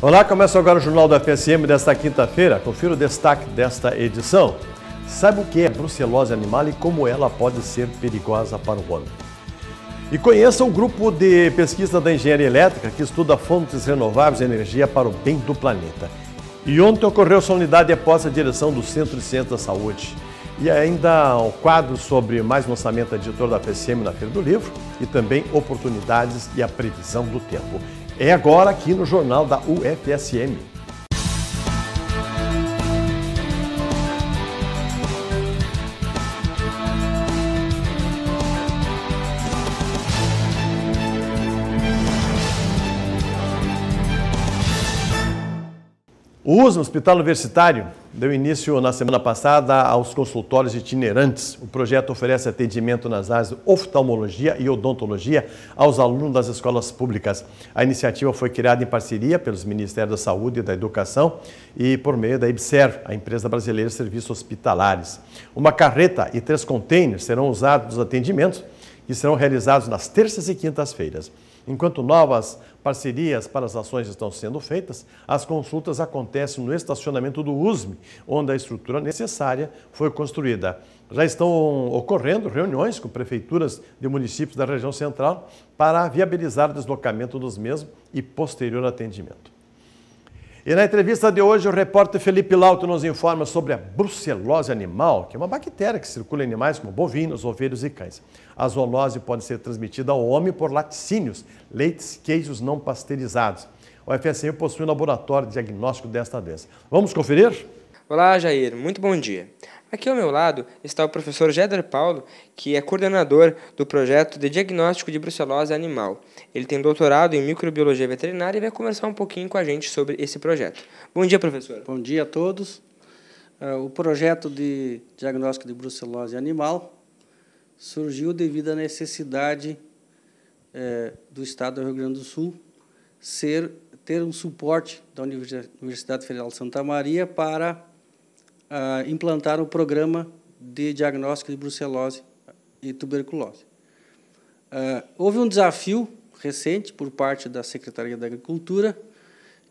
Olá, começa agora o Jornal da FSM desta quinta-feira. Confira o destaque desta edição. Saiba o que é brucelose animal e como ela pode ser perigosa para o homem. E conheça o grupo de pesquisa da engenharia elétrica que estuda fontes renováveis de energia para o bem do planeta. E ontem ocorreu solenidade após a direção do Centro de Ciência da Saúde. E ainda um quadro sobre mais lançamento editor da PCM na Feira do Livro e também oportunidades e a previsão do tempo. É agora aqui no Jornal da UFSM. USMA, Hospital Universitário, deu início na semana passada aos consultórios itinerantes. O projeto oferece atendimento nas áreas de oftalmologia e odontologia aos alunos das escolas públicas. A iniciativa foi criada em parceria pelos Ministérios da Saúde e da Educação e por meio da IBSER, a empresa brasileira de serviços hospitalares. Uma carreta e três contêineres serão usados nos atendimentos que serão realizados nas terças e quintas-feiras. Enquanto novas parcerias para as ações estão sendo feitas, as consultas acontecem no estacionamento do USME, onde a estrutura necessária foi construída. Já estão ocorrendo reuniões com prefeituras de municípios da região central para viabilizar o deslocamento dos mesmos e posterior atendimento. E na entrevista de hoje, o repórter Felipe Lauto nos informa sobre a brucelose animal, que é uma bactéria que circula em animais como bovinos, ovelhos e cães. A zoonose pode ser transmitida ao homem por laticínios, leites, queijos não pasteurizados. O FSM possui um laboratório de diagnóstico desta doença. Vamos conferir? Olá, Jair. Muito bom dia. Aqui ao meu lado está o professor Jeder Paulo, que é coordenador do projeto de diagnóstico de brucelose animal. Ele tem doutorado em microbiologia veterinária e vai conversar um pouquinho com a gente sobre esse projeto. Bom dia, professor. Bom dia a todos. É, o projeto de diagnóstico de brucelose animal surgiu devido à necessidade é, do Estado do Rio Grande do Sul ser ter um suporte da Universidade Federal de Santa Maria para uh, implantaram o programa de diagnóstico de brucelose e tuberculose. Uh, houve um desafio recente por parte da Secretaria da Agricultura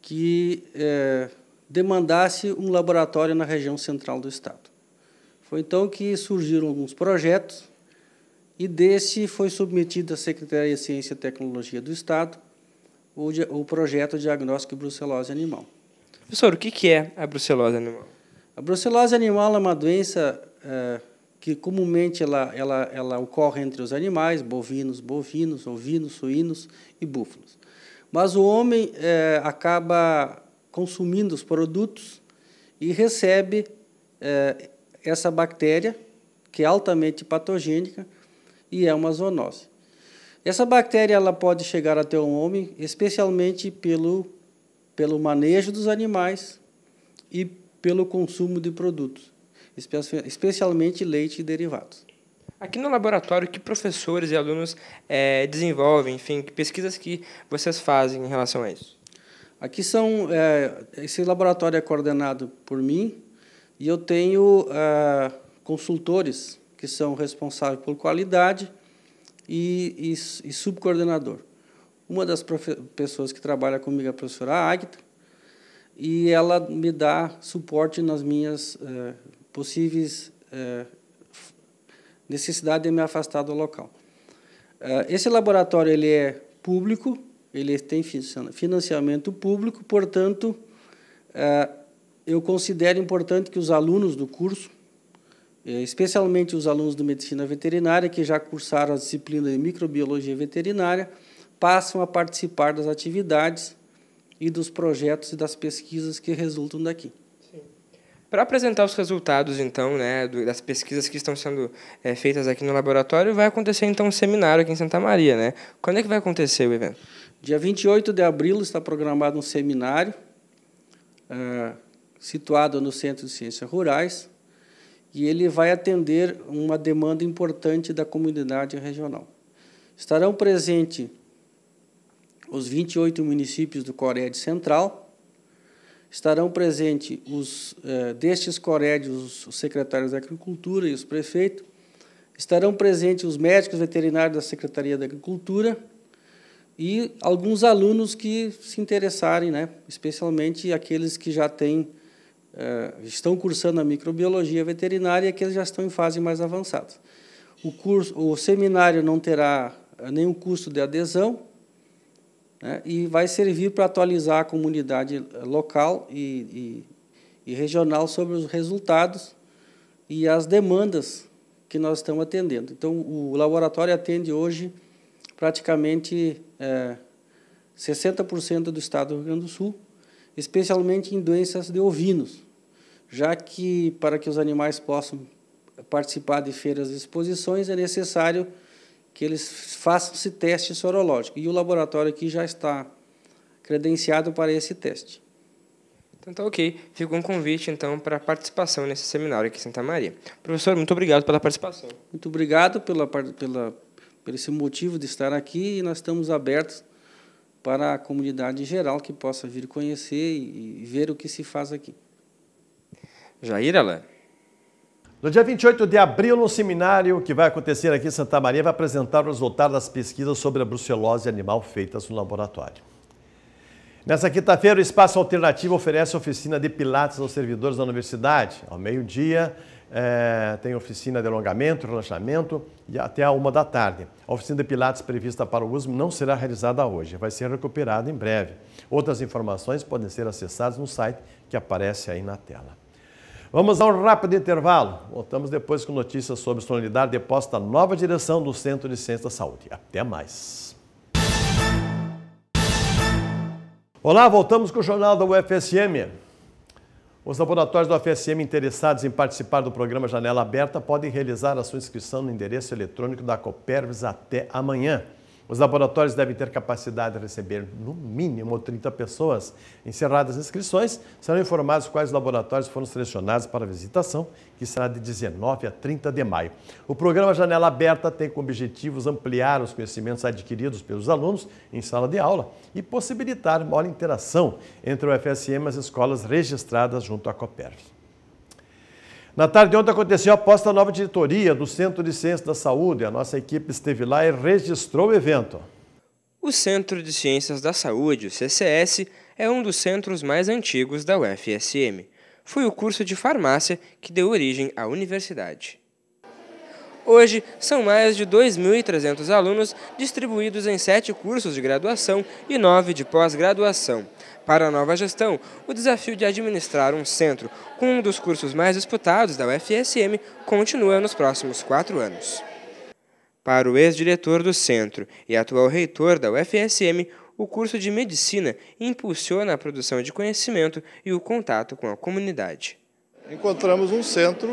que uh, demandasse um laboratório na região central do estado. Foi então que surgiram alguns projetos e desse foi submetido à Secretaria de Ciência e Tecnologia do Estado o, o projeto Diagnóstico de Brucelose Animal. Professor, o que é a brucelose animal? A brucelose animal é uma doença é, que comumente ela, ela, ela ocorre entre os animais, bovinos, bovinos, ovinos, suínos e búfalos. Mas o homem é, acaba consumindo os produtos e recebe é, essa bactéria, que é altamente patogênica e é uma zoonose. Essa bactéria ela pode chegar até o homem, especialmente pelo, pelo manejo dos animais e pelo consumo de produtos, especialmente leite e derivados. Aqui no laboratório, que professores e alunos é, desenvolvem, enfim, que pesquisas que vocês fazem em relação a isso? Aqui são, é, esse laboratório é coordenado por mim e eu tenho é, consultores que são responsáveis por qualidade e, e, e subcoordenador. Uma das pessoas que trabalha comigo é a professora Agta, e ela me dá suporte nas minhas eh, possíveis eh, necessidades necessidade de me afastar do local. Eh, esse laboratório ele é público, ele tem financiamento público, portanto, eu considero importante que os alunos do curso, especialmente os alunos de medicina veterinária que já cursaram a disciplina de microbiologia veterinária, passam a participar das atividades e dos projetos e das pesquisas que resultam daqui. Para apresentar os resultados, então, né, das pesquisas que estão sendo é, feitas aqui no laboratório, vai acontecer, então, um seminário aqui em Santa Maria, né? Quando é que vai acontecer o evento? Dia 28 de abril está programado um seminário uh, situado no Centro de Ciências Rurais e ele vai atender uma demanda importante da comunidade regional. Estarão presentes os 28 municípios do Corédio Central. Estarão presentes os, eh, destes corédios os secretários da Agricultura e os prefeitos. Estarão presentes os médicos veterinários da Secretaria da Agricultura e alguns alunos que se interessarem, né, especialmente aqueles que já têm, eh, estão cursando a microbiologia veterinária e aqueles que já estão em fase mais avançada. O, curso, o seminário não terá eh, nenhum custo de adesão, né, e vai servir para atualizar a comunidade local e, e, e regional sobre os resultados e as demandas que nós estamos atendendo. Então, o laboratório atende hoje praticamente é, 60% do estado do Rio Grande do Sul, especialmente em doenças de ovinos, já que para que os animais possam participar de feiras e exposições é necessário que eles façam esse teste sorológico. E o laboratório aqui já está credenciado para esse teste. Então tá ok. Fica um convite então para a participação nesse seminário aqui em Santa Maria. Professor, muito obrigado pela participação. Muito obrigado pela, pela, por esse motivo de estar aqui e nós estamos abertos para a comunidade em geral que possa vir conhecer e, e ver o que se faz aqui. Jair Alain. No dia 28 de abril, um seminário que vai acontecer aqui em Santa Maria vai apresentar o resultado das pesquisas sobre a brucelose animal feitas no laboratório. Nessa quinta-feira, o Espaço Alternativo oferece oficina de pilates aos servidores da universidade. Ao meio-dia, é, tem oficina de alongamento, relaxamento e até a uma da tarde. A oficina de pilates prevista para o uso não será realizada hoje, vai ser recuperada em breve. Outras informações podem ser acessadas no site que aparece aí na tela. Vamos a um rápido intervalo. Voltamos depois com notícias sobre solenidade deposta nova direção do Centro de Ciência da Saúde. Até mais. Olá, voltamos com o Jornal da UFSM. Os laboratórios da UFSM interessados em participar do programa Janela Aberta podem realizar a sua inscrição no endereço eletrônico da Copervis até amanhã. Os laboratórios devem ter capacidade de receber no mínimo 30 pessoas. Encerradas as inscrições, serão informados quais laboratórios foram selecionados para a visitação, que será de 19 a 30 de maio. O programa Janela Aberta tem como objetivos ampliar os conhecimentos adquiridos pelos alunos em sala de aula e possibilitar maior interação entre o FSM e as escolas registradas junto à Coperv. Na tarde de ontem aconteceu a aposta da nova diretoria do Centro de Ciências da Saúde. A nossa equipe esteve lá e registrou o evento. O Centro de Ciências da Saúde, o CCS, é um dos centros mais antigos da UFSM. Foi o curso de farmácia que deu origem à universidade. Hoje, são mais de 2.300 alunos distribuídos em sete cursos de graduação e nove de pós-graduação. Para a nova gestão, o desafio de administrar um centro com um dos cursos mais disputados da UFSM continua nos próximos quatro anos. Para o ex-diretor do centro e atual reitor da UFSM, o curso de medicina impulsiona a produção de conhecimento e o contato com a comunidade. Encontramos um centro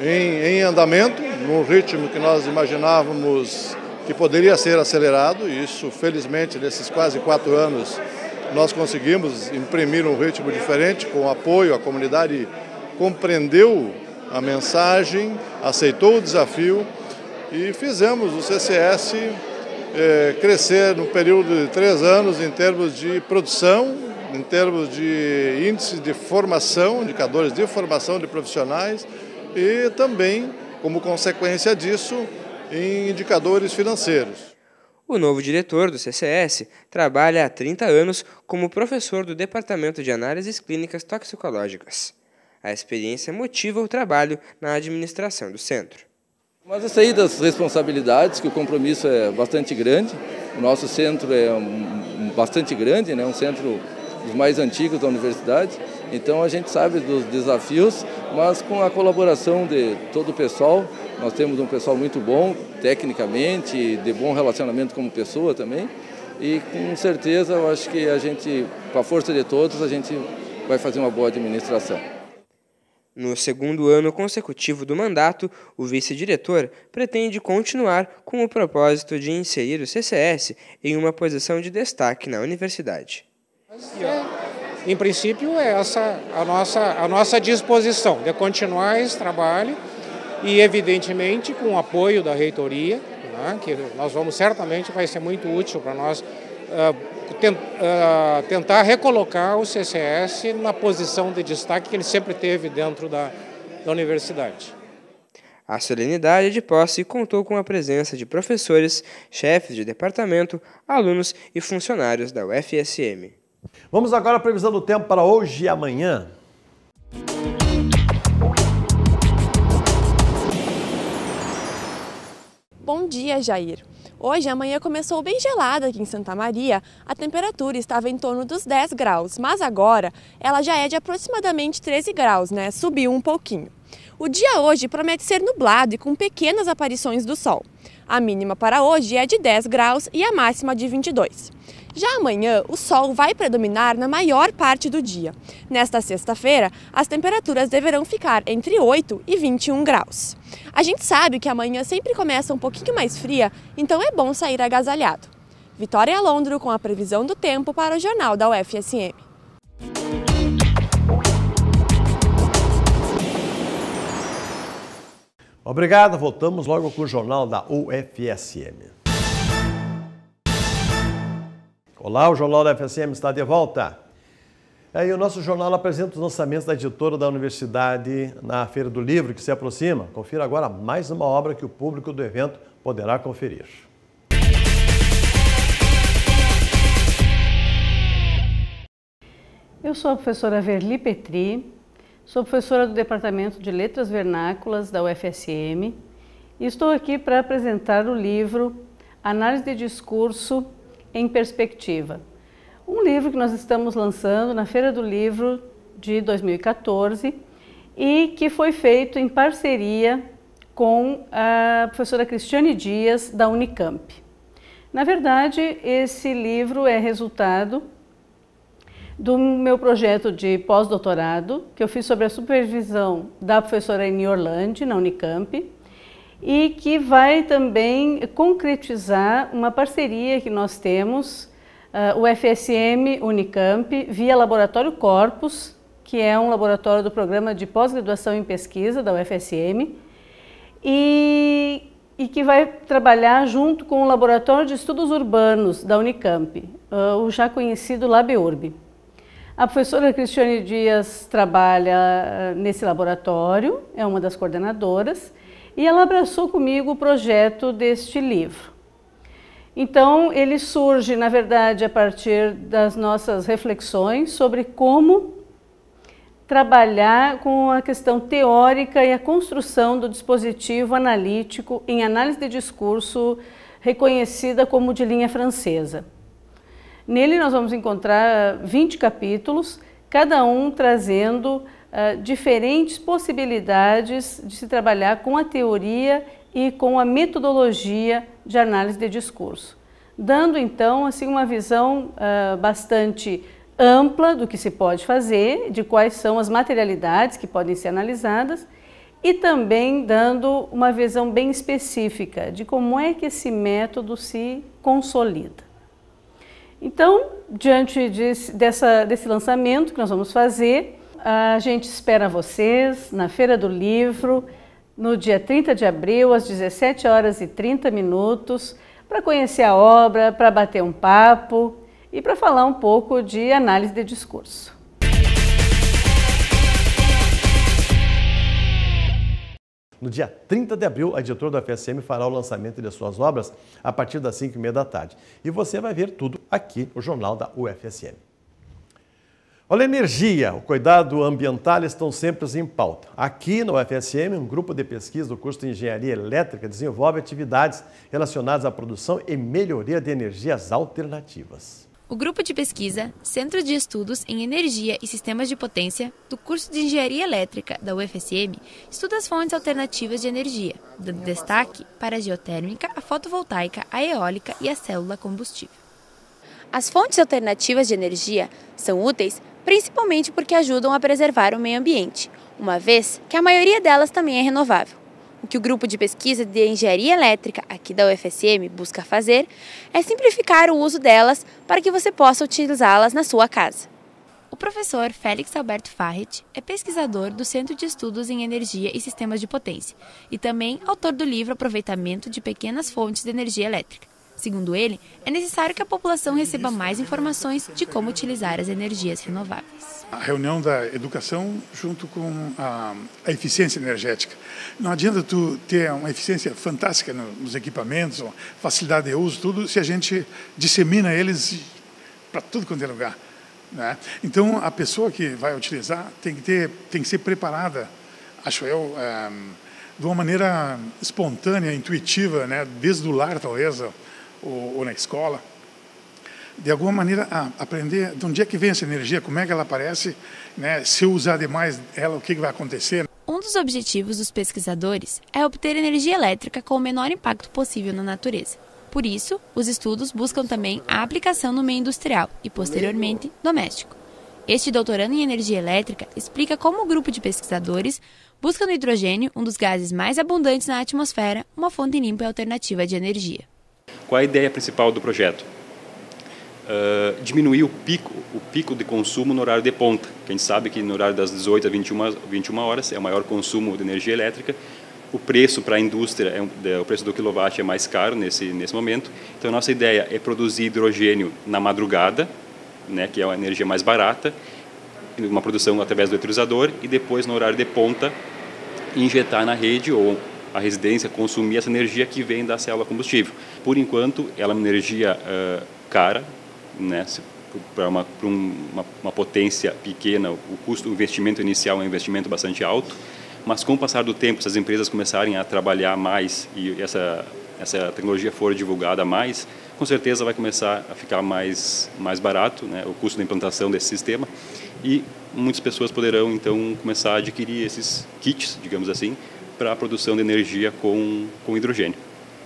em, em andamento, num ritmo que nós imaginávamos que poderia ser acelerado, e isso, felizmente, nesses quase quatro anos, nós conseguimos imprimir um ritmo diferente, com apoio, a comunidade compreendeu a mensagem, aceitou o desafio e fizemos o CCS é, eh, crescer no período de três anos em termos de produção, em termos de índice de formação, indicadores de formação de profissionais e também, como consequência disso, em indicadores financeiros. O novo diretor do CCS trabalha há 30 anos como professor do Departamento de Análises Clínicas Toxicológicas. A experiência motiva o trabalho na administração do centro. Mas isso aí das responsabilidades, que o compromisso é bastante grande, o nosso centro é um, bastante grande, né? um centro dos mais antigos da universidade, então a gente sabe dos desafios, mas com a colaboração de todo o pessoal, nós temos um pessoal muito bom, tecnicamente, de bom relacionamento como pessoa também. E com certeza eu acho que a gente, com a força de todos, a gente vai fazer uma boa administração. No segundo ano consecutivo do mandato, o vice-diretor pretende continuar com o propósito de inserir o CCS em uma posição de destaque na universidade. É, em princípio, é essa a nossa, a nossa disposição de continuar esse trabalho e, evidentemente, com o apoio da reitoria, né, que nós vamos certamente, vai ser muito útil para nós uh, ah, tent, uh, ah, tentar recolocar o CCS na posição de destaque que ele sempre teve dentro da, da universidade. A solenidade de posse contou com a presença de professores, chefes de departamento, alunos e funcionários da UFSM. Vamos agora à previsão do tempo para hoje e amanhã. dia, Jair. Hoje a manhã começou bem gelada aqui em Santa Maria, a temperatura estava em torno dos 10 graus, mas agora ela já é de aproximadamente 13 graus, né? Subiu um pouquinho. O dia hoje promete ser nublado e com pequenas aparições do sol. A mínima para hoje é de 10 graus e a máxima de 22. Já amanhã, o sol vai predominar na maior parte do dia. Nesta sexta-feira, as temperaturas deverão ficar entre 8 e 21 graus. A gente sabe que amanhã sempre começa um pouquinho mais fria, então é bom sair agasalhado. Vitória Alondro com a previsão do tempo para o Jornal da UFSM. Obrigado, voltamos logo com o Jornal da UFSM. Olá, o Jornal da UFSM está de volta. É, e o nosso jornal apresenta os lançamentos da editora da universidade na Feira do Livro, que se aproxima. Confira agora mais uma obra que o público do evento poderá conferir. Eu sou a professora Verli Petri, Sou professora do Departamento de Letras Vernáculas da UFSM e estou aqui para apresentar o livro Análise de Discurso em Perspectiva. Um livro que nós estamos lançando na Feira do Livro de 2014 e que foi feito em parceria com a professora Cristiane Dias, da Unicamp. Na verdade, esse livro é resultado do meu projeto de pós-doutorado, que eu fiz sobre a supervisão da professora Eni Orlandi, na Unicamp, e que vai também concretizar uma parceria que nós temos, ah, o FSM Unicamp, via Laboratório Corpus, que é um laboratório do programa de pós-graduação em pesquisa da UFSM, e, e, que vai trabalhar junto com o Laboratório de Estudos Urbanos da Unicamp, ah, o já conhecido LabURB. A professora Cristiane Dias trabalha eh, nesse laboratório, é uma das coordenadoras, e ela abraçou comigo o projeto deste livro. Então, ele surge, na verdade, a partir das nossas reflexões sobre como trabalhar com a questão teórica e a construção do dispositivo analítico em análise de discurso reconhecida como de linha francesa. Nele nós vamos encontrar 20 ah, capítulos, cada um trazendo uh, diferentes possibilidades de se trabalhar com a teoria e com a metodologia de análise de discurso, dando então assim uma visão uh, bastante ampla do que se pode fazer, de quais são as materialidades que podem ser analisadas e também dando uma visão bem específica de como é que esse método se consolida. Então, diante de, dessa, desse lançamento que nós vamos fazer, a gente espera vocês na Feira do Livro, no dia 30 de abril, às 17 horas e 30 minutos, para conhecer a obra, para bater um papo e para falar um pouco de análise de discurso. No dia 30 de abril, a editora da FSM fará o lançamento de suas obras a partir das 5 e meia da tarde. E você vai ver tudo aqui no Jornal da UFSM. Olha, energia, o cuidado ambiental estão sempre em pauta. Aqui na UFSM, um grupo de pesquisa do curso de Engenharia Elétrica desenvolve atividades relacionadas à produção e melhoria de energias alternativas. O grupo de pesquisa Centro de Estudos em Energia e Sistemas de Potência do curso de Engenharia Elétrica da UFSM estuda as fontes alternativas de energia, dando destaque para a geotérmica, a fotovoltaica, a eólica e a célula combustível. As fontes alternativas de energia são úteis principalmente porque ajudam a preservar o meio ambiente, uma vez que a maioria delas também é renovável. O que o grupo de pesquisa de engenharia elétrica aqui da UFSM busca fazer é simplificar o uso delas para que você possa utilizá-las na sua casa. O professor Félix Alberto Farret é pesquisador do Centro de Estudos em Energia e Sistemas de Potência e também autor do livro Aproveitamento de Pequenas Fontes de Energia Elétrica. Segundo ele, é necessário que a população receba mais informações de como utilizar as energias renováveis. A reunião da educação junto com a, a eficiência energética. Não adianta tu ter uma eficiência fantástica nos equipamentos, facilidade de uso, tudo, se a gente dissemina eles para tudo quanto é lugar. Né? Então, a pessoa que vai utilizar tem que, ter, tem que ser preparada, acho eu, é, de uma maneira espontânea, intuitiva, né? desde o lar, talvez, ou, ou na escola, de alguma maneira aprender de onde é que vem essa energia, como é que ela aparece, né? se eu usar demais ela, o que vai acontecer. Um dos objetivos dos pesquisadores é obter energia elétrica com o menor impacto possível na natureza. Por isso, os estudos buscam também a aplicação no meio industrial e, posteriormente, doméstico. Este doutorando em energia elétrica explica como o grupo de pesquisadores busca no hidrogênio, um dos gases mais abundantes na atmosfera, uma fonte limpa e alternativa de energia. Qual é a ideia principal do projeto? Uh, diminuir o pico, o pico de consumo no horário de ponta. a gente sabe que no horário das 18 às 21, 21 horas é o maior consumo de energia elétrica. O preço para a indústria, é, é o preço do quilowatt é mais caro nesse, nesse momento. Então, a nossa ideia é produzir hidrogênio na madrugada, né, que é a energia mais barata, uma produção através do eletrizador, e depois, no horário de ponta, injetar na rede ou a residência consumir essa energia que vem da célula combustível. Por enquanto, ela é uma energia uh, cara, né? para uma, pra uma, uma potência pequena, o custo, o investimento inicial é um investimento bastante alto, mas com o passar do tempo, se as empresas começarem a trabalhar mais e essa, essa tecnologia for divulgada mais, com certeza vai começar a ficar mais, mais barato né, o custo da implantação desse sistema e muitas pessoas poderão então começar a adquirir esses kits, digamos assim, para a produção de energia com, com hidrogênio.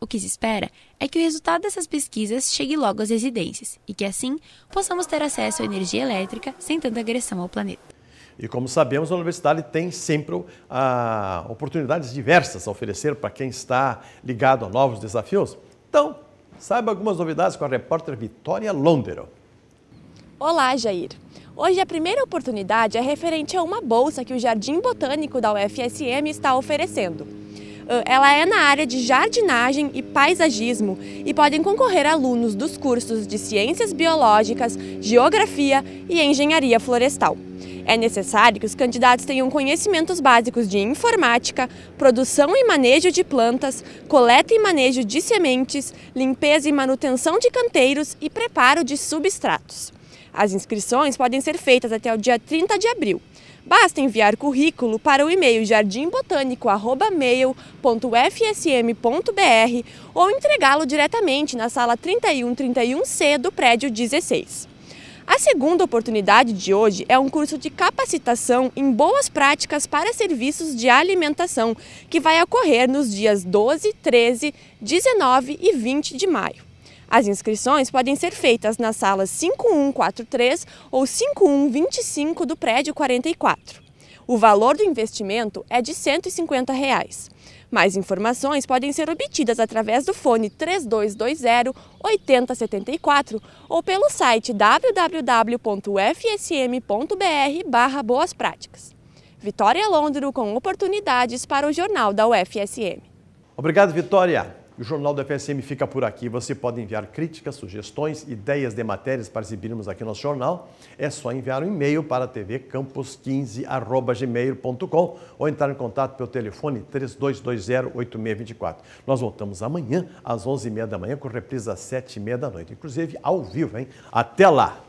O que se espera é que o resultado dessas pesquisas chegue logo às residências e que assim possamos ter acesso à energia elétrica sem tanta agressão ao planeta. E como sabemos, a universidade tem sempre uh, oportunidades diversas a oferecer para quem está ligado a novos desafios. Então, saiba algumas novidades com a repórter Vitória Londero. Olá, Jair. Hoje a primeira oportunidade é referente a uma bolsa que o Jardim Botânico da UFSM está oferecendo. Ah, ela é na área de jardinagem e paisagismo e podem concorrer alunos dos cursos de Ciências Biológicas, Geografia e Engenharia Florestal. É necessário que os candidatos tenham conhecimentos básicos de informática, produção e manejo de plantas, coleta e manejo de sementes, limpeza e manutenção de canteiros e preparo de substratos. As inscrições podem ser feitas até o dia 30 de abril. Basta enviar currículo para o e-mail jardimbotânico.mail.fsm.br ou entregá-lo diretamente na sala 3131C do prédio 16. A segunda oportunidade de hoje é um curso de capacitação em boas práticas para serviços de alimentação, que vai ocorrer nos dias 12, 13, 19 e 20 de maio. As inscrições podem ser feitas nas salas 5143 ou 5125 do prédio 44. O valor do investimento é de R$ 150. Reais. Mais informações podem ser obtidas através do fone 3220-8074 ou pelo site www.ufsm.br Boas Práticas. Vitória Londro com oportunidades para o Jornal da UFSM. Obrigado, Vitória. O Jornal da FSM fica por aqui. Você pode enviar críticas, sugestões, ideias de matérias para exibirmos aqui no nosso jornal. É só enviar um e-mail para tvcampos15.gmail.com ou entrar em contato pelo telefone 3220-8624. Nós voltamos amanhã às 11h30 da manhã com reprisa às 7h30 da noite, inclusive ao vivo, hein? Até lá!